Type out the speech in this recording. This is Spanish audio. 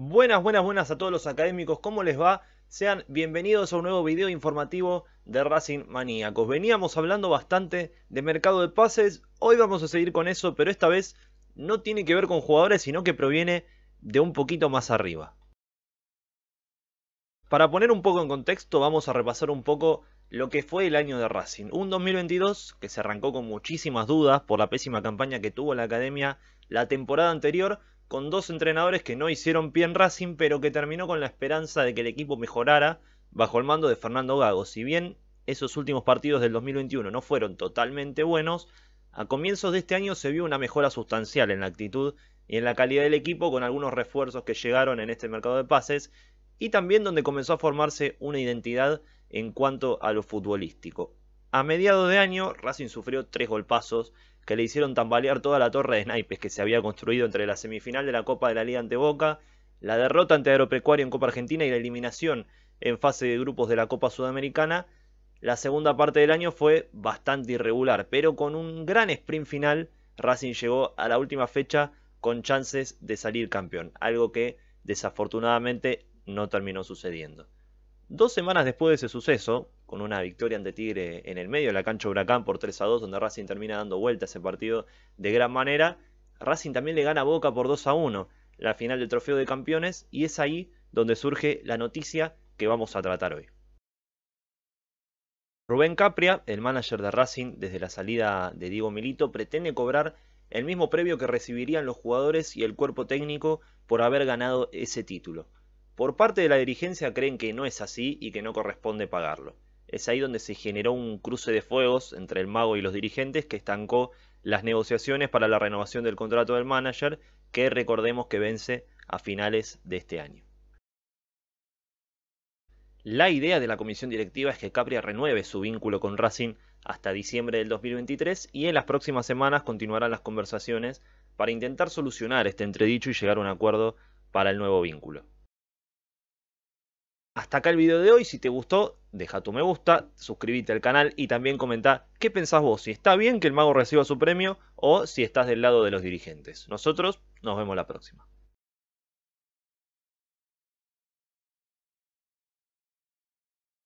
Buenas, buenas, buenas a todos los académicos, ¿cómo les va? Sean bienvenidos a un nuevo video informativo de Racing Maníacos. Veníamos hablando bastante de mercado de pases, hoy vamos a seguir con eso, pero esta vez no tiene que ver con jugadores, sino que proviene de un poquito más arriba. Para poner un poco en contexto, vamos a repasar un poco lo que fue el año de Racing. Un 2022 que se arrancó con muchísimas dudas por la pésima campaña que tuvo la academia la temporada anterior, con dos entrenadores que no hicieron pie en Racing, pero que terminó con la esperanza de que el equipo mejorara bajo el mando de Fernando Gago. Si bien esos últimos partidos del 2021 no fueron totalmente buenos, a comienzos de este año se vio una mejora sustancial en la actitud y en la calidad del equipo con algunos refuerzos que llegaron en este mercado de pases y también donde comenzó a formarse una identidad en cuanto a lo futbolístico. A mediados de año, Racing sufrió tres golpazos que le hicieron tambalear toda la torre de Snipes que se había construido entre la semifinal de la Copa de la Liga ante Boca, la derrota ante Agropecuario en Copa Argentina y la eliminación en fase de grupos de la Copa Sudamericana. La segunda parte del año fue bastante irregular, pero con un gran sprint final, Racing llegó a la última fecha con chances de salir campeón, algo que desafortunadamente no terminó sucediendo. Dos semanas después de ese suceso, con una victoria ante Tigre en el medio de la cancha Huracán por 3 a 2, donde Racing termina dando vuelta a ese partido de gran manera, Racing también le gana a Boca por 2 a 1, la final del Trofeo de Campeones, y es ahí donde surge la noticia que vamos a tratar hoy. Rubén Capria, el manager de Racing desde la salida de Diego Milito, pretende cobrar el mismo previo que recibirían los jugadores y el cuerpo técnico por haber ganado ese título. Por parte de la dirigencia creen que no es así y que no corresponde pagarlo. Es ahí donde se generó un cruce de fuegos entre el mago y los dirigentes que estancó las negociaciones para la renovación del contrato del manager, que recordemos que vence a finales de este año. La idea de la comisión directiva es que Capria renueve su vínculo con Racing hasta diciembre del 2023 y en las próximas semanas continuarán las conversaciones para intentar solucionar este entredicho y llegar a un acuerdo para el nuevo vínculo. Hasta acá el video de hoy, si te gustó, deja tu me gusta, suscríbete al canal y también comenta qué pensás vos, si está bien que el mago reciba su premio o si estás del lado de los dirigentes. Nosotros nos vemos la próxima.